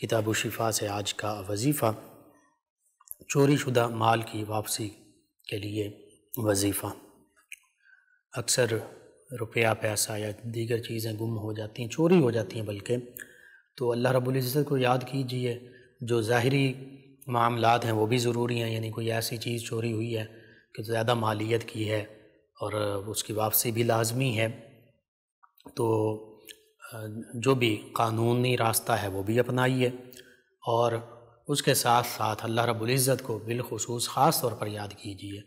किताब शिफा से आज का वजीफ़ा चोरी शुदा माल की वापसी के लिए वजीफ़ा अक्सर रुपया पैसा या दीगर चीज़ें गुम हो जाती हैं चोरी हो जाती हैं बल्कि तो अल्लाह रब्बुल इज़्ज़त को याद कीजिए जो ज़ाहरी मामलात हैं वो भी ज़रूरी हैं यानी कोई ऐसी चीज़ चोरी हुई है कि ज़्यादा मालियत की है और उसकी वापसी भी लाजमी है तो जो भी कानूनी रास्ता है वो भी अपनाइए और उसके साथ साथ अल्लाह रब्ज़त को बिलखसूस ख़ास तौर पर याद कीजिए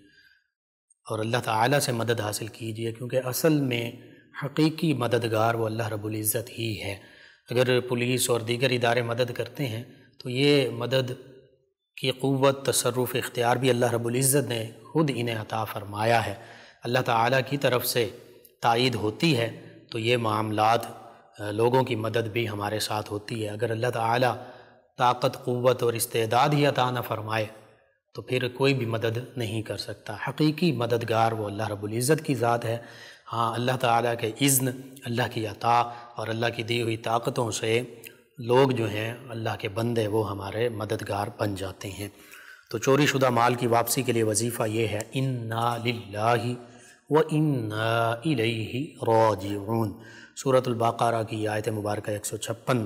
और अल्लाह ताला से मदद हासिल कीजिए क्योंकि असल में हकीकी मददगार वो अल्लाह रब्ज़त ही है अगर पुलिस और दीगर इदारे मदद करते हैं तो ये मदद की क़वत तसरफ़ इख्तियार भी अल्लाह रब्ज़त ने खुद इन्हें अता फ़रमाया है अल्लाह ताली की तरफ से तइद होती है तो ये मामलात लोगों की मदद भी हमारे साथ होती है अगर अल्लाह ताला ताकत क़वत और इस्तेदाद ही अता न फरमाए तो फिर कोई भी मदद नहीं कर सकता हकीकी मददगार वो अल्लाह रब्बुल इज़्ज़त की ज़ात है हाँ अल्लाह ताला के इज़्न अल्लाह की अता और अल्लाह की दी हुई ताकतों से लोग जो हैं अल्लाह के बंदे वो हमारे मददगार बन जाते हैं तो चोरी शुदा माल की वापसी के लिए वजीफ़ा ये है इन्ना लिल्लाहि व इन्ना इलैहि राजिऊन सूरतलबाक़ारा की आयत मुबारक एक सौ छप्पन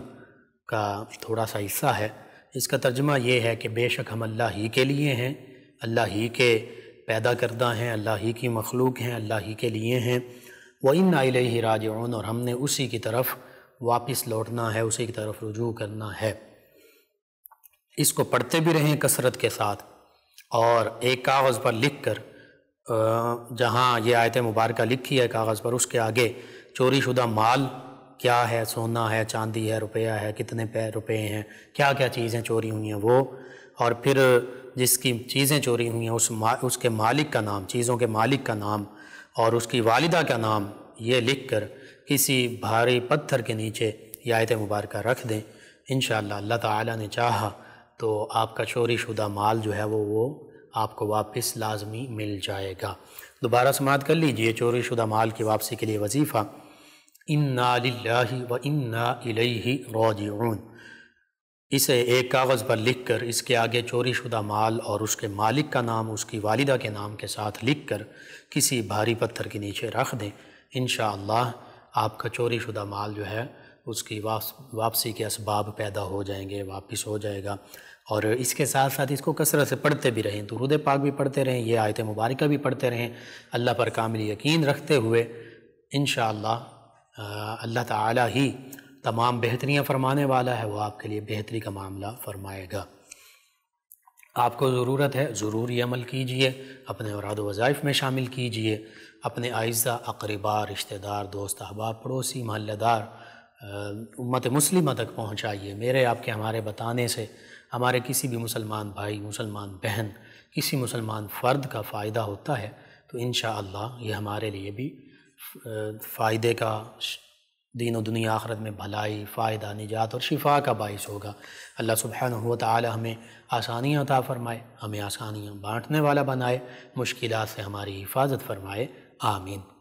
का थोड़ा सा हिस्सा है इसका तर्जमा ये है कि बेशक हम अल्लाह ही के लिए हैं अल्लाह ही के पैदा करदा हैं अल्लाह ही की मखलूक हैं अल्लाह ही के लिए हैं व इन नाइल ही राज और हमने उसी की तरफ वापस लौटना है उसी की तरफ रजू करना है इसको पढ़ते भी रहें कसरत के साथ और एक कागज़ पर लिख कर जहाँ ये आयत मुबारक लिखी है कागज़ पर उसके आगे चोरीशुदा माल क्या है सोना है चांदी है रुपया है कितने रुपये हैं क्या क्या चीज़ें चोरी हुई हैं वो और फिर जिसकी चीज़ें चोरी हुई हैं उस मा उसके मालिक का नाम चीज़ों के मालिक का नाम और उसकी वालिदा का नाम ये लिख कर किसी भारी पत्थर के नीचे यायत आयत मुबारक रख दें इन अल्लाह ताला ने चाहा तो आपका चोरी शुदा माल जो है वो वो आपको वापस लाजमी मिल जाएगा दोबारा समाप्त कर लीजिए चोरी शुदा माल की वापसी के लिए वजीफ़ा इन्ना लाही व इन्ना इलही राजून इसे एक कागज़ पर लिखकर इसके आगे चोरी शुदा माल और उसके मालिक का नाम उसकी वालिदा के नाम के साथ लिखकर किसी भारी पत्थर के नीचे रख दें इन आपका चोरी शुदा माल जो है उसकी वापस वापसी के इसबाब पैदा हो जाएंगे वापस हो जाएगा और इसके साथ साथ इसको कसरत से पढ़ते भी रहें दुरुद पाक भी पढ़ते रहें ये आयत मुबारक भी पढ़ते रहें अल्लाह पर कामिल यकीन रखते हुए इन अल्लाह ताला ही तमाम बेहतरियाँ फरमाने वाला है वो आपके लिए बेहतरी का मामला फरमाएगा आपको ज़रूरत है ज़रूरी अमल कीजिए अपने औरद वज़ाइफ में शामिल कीजिए अपने आयज़ा अकरबा रिश्तेदार दोस्त अहबाब पड़ोसी महल्लेदार उम्मत मुस्लिम तक पहुँचाइए मेरे आपके हमारे बताने से हमारे किसी भी मुसलमान भाई मुसलमान बहन किसी मुसलमान फ़र्द का फ़ायदा होता है तो इन ये हमारे लिए भी फ़ायदे का दीन दुनिया आखरत में भलाई फ़ायदा निजात और शिफा का बायस होगा अल्लाह सुबहान तआला हमें आसानियाँ अता फ़रमाए हमें आसानियाँ बाँटने वाला बनाए मुश्किल से हमारी हिफाजत फरमाए आमीन